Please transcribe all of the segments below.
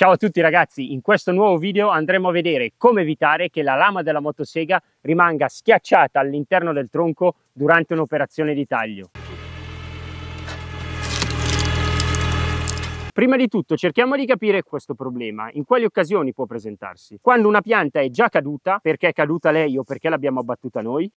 Ciao a tutti ragazzi, in questo nuovo video andremo a vedere come evitare che la lama della motosega rimanga schiacciata all'interno del tronco durante un'operazione di taglio. Prima di tutto cerchiamo di capire questo problema, in quali occasioni può presentarsi. Quando una pianta è già caduta, perché è caduta lei o perché l'abbiamo abbattuta noi,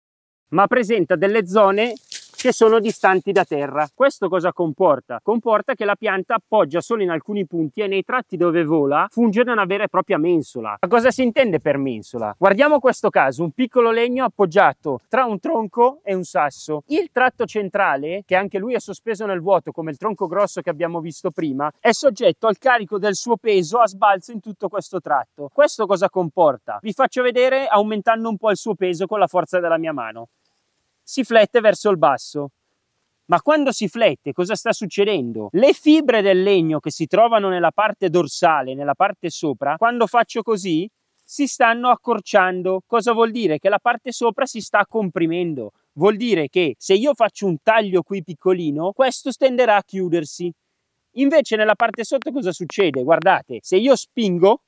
ma presenta delle zone che sono distanti da terra. Questo cosa comporta? Comporta che la pianta appoggia solo in alcuni punti e nei tratti dove vola funge da una vera e propria mensola. Ma cosa si intende per mensola? Guardiamo questo caso, un piccolo legno appoggiato tra un tronco e un sasso. Il tratto centrale, che anche lui è sospeso nel vuoto come il tronco grosso che abbiamo visto prima, è soggetto al carico del suo peso a sbalzo in tutto questo tratto. Questo cosa comporta? Vi faccio vedere aumentando un po' il suo peso con la forza della mia mano si flette verso il basso. Ma quando si flette, cosa sta succedendo? Le fibre del legno che si trovano nella parte dorsale, nella parte sopra, quando faccio così, si stanno accorciando. Cosa vuol dire? Che la parte sopra si sta comprimendo. Vuol dire che se io faccio un taglio qui piccolino, questo tenderà a chiudersi. Invece nella parte sotto cosa succede? Guardate, se io spingo,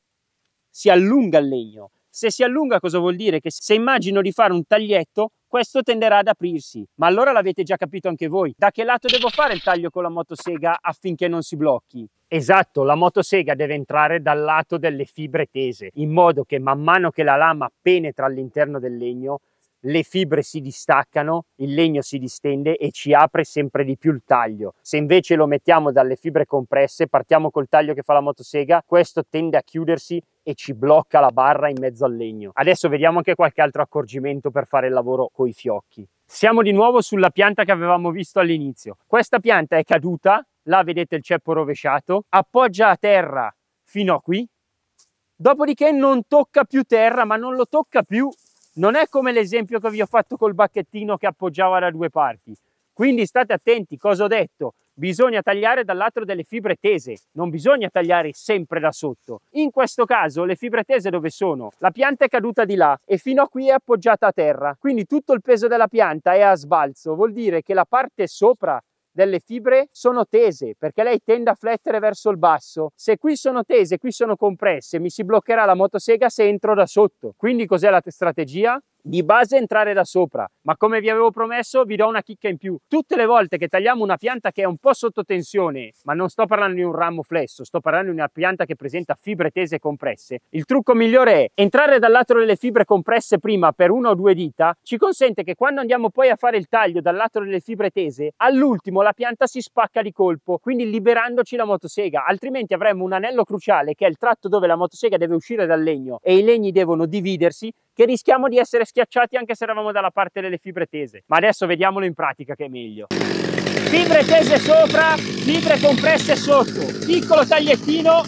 si allunga il legno. Se si allunga cosa vuol dire? Che se immagino di fare un taglietto, questo tenderà ad aprirsi. Ma allora l'avete già capito anche voi. Da che lato devo fare il taglio con la motosega affinché non si blocchi? Esatto, la motosega deve entrare dal lato delle fibre tese, in modo che man mano che la lama penetra all'interno del legno, le fibre si distaccano, il legno si distende e ci apre sempre di più il taglio. Se invece lo mettiamo dalle fibre compresse, partiamo col taglio che fa la motosega, questo tende a chiudersi e ci blocca la barra in mezzo al legno. Adesso vediamo anche qualche altro accorgimento per fare il lavoro con i fiocchi. Siamo di nuovo sulla pianta che avevamo visto all'inizio. Questa pianta è caduta, là vedete il ceppo rovesciato, appoggia a terra fino a qui, dopodiché non tocca più terra, ma non lo tocca più. Non è come l'esempio che vi ho fatto col bacchettino che appoggiava da due parti. Quindi state attenti, cosa ho detto? bisogna tagliare dal lato delle fibre tese, non bisogna tagliare sempre da sotto. In questo caso le fibre tese dove sono? La pianta è caduta di là e fino a qui è appoggiata a terra, quindi tutto il peso della pianta è a sbalzo, vuol dire che la parte sopra delle fibre sono tese perché lei tende a flettere verso il basso se qui sono tese qui sono compresse mi si bloccherà la motosega se entro da sotto quindi cos'è la strategia di base entrare da sopra, ma come vi avevo promesso vi do una chicca in più. Tutte le volte che tagliamo una pianta che è un po' sotto tensione, ma non sto parlando di un ramo flesso, sto parlando di una pianta che presenta fibre tese compresse, il trucco migliore è entrare dal lato delle fibre compresse prima per una o due dita, ci consente che quando andiamo poi a fare il taglio dal lato delle fibre tese, all'ultimo la pianta si spacca di colpo, quindi liberandoci la motosega, altrimenti avremmo un anello cruciale che è il tratto dove la motosega deve uscire dal legno e i legni devono dividersi che rischiamo di essere schiacciati anche se eravamo dalla parte delle fibre tese. Ma adesso vediamolo in pratica che è meglio. Fibre tese sopra, fibre compresse sotto, piccolo tagliettino.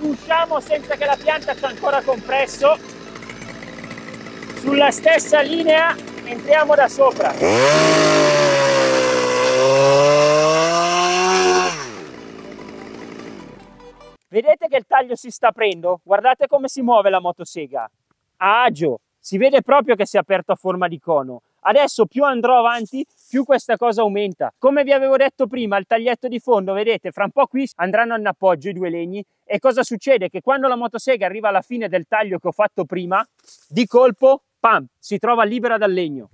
Usciamo senza che la pianta sia ancora compresso. Sulla stessa linea entriamo da sopra. Vedete che il taglio si sta aprendo? Guardate come si muove la motosega. Agio, si vede proprio che si è aperto a forma di cono. Adesso più andrò avanti, più questa cosa aumenta. Come vi avevo detto prima, il taglietto di fondo, vedete, fra un po' qui andranno in appoggio i due legni e cosa succede? Che quando la motosega arriva alla fine del taglio che ho fatto prima, di colpo, pam, si trova libera dal legno.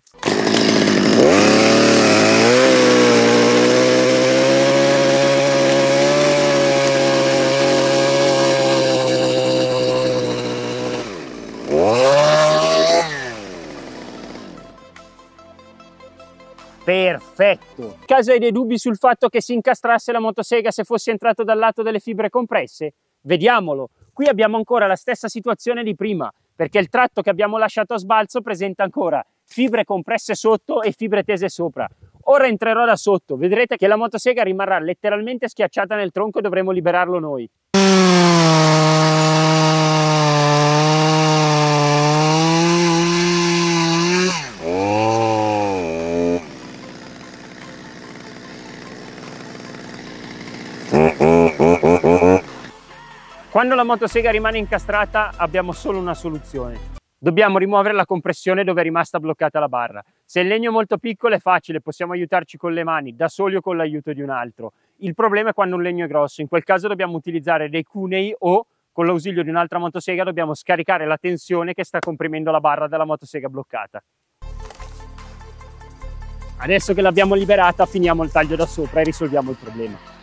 perfetto. caso hai dei dubbi sul fatto che si incastrasse la motosega se fosse entrato dal lato delle fibre compresse, vediamolo. Qui abbiamo ancora la stessa situazione di prima, perché il tratto che abbiamo lasciato a sbalzo presenta ancora fibre compresse sotto e fibre tese sopra. Ora entrerò da sotto, vedrete che la motosega rimarrà letteralmente schiacciata nel tronco e dovremo liberarlo noi. Quando la motosega rimane incastrata abbiamo solo una soluzione. Dobbiamo rimuovere la compressione dove è rimasta bloccata la barra. Se il legno è molto piccolo è facile, possiamo aiutarci con le mani, da soli o con l'aiuto di un altro. Il problema è quando un legno è grosso, in quel caso dobbiamo utilizzare dei cunei o con l'ausilio di un'altra motosega dobbiamo scaricare la tensione che sta comprimendo la barra della motosega bloccata. Adesso che l'abbiamo liberata finiamo il taglio da sopra e risolviamo il problema.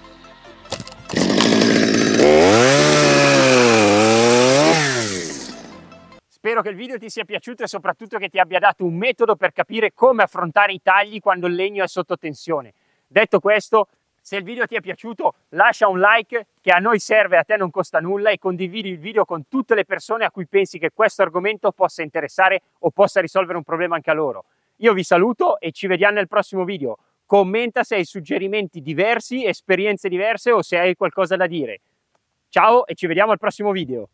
spero che il video ti sia piaciuto e soprattutto che ti abbia dato un metodo per capire come affrontare i tagli quando il legno è sotto tensione. Detto questo, se il video ti è piaciuto lascia un like che a noi serve, a te non costa nulla e condividi il video con tutte le persone a cui pensi che questo argomento possa interessare o possa risolvere un problema anche a loro. Io vi saluto e ci vediamo nel prossimo video. Commenta se hai suggerimenti diversi, esperienze diverse o se hai qualcosa da dire. Ciao e ci vediamo al prossimo video.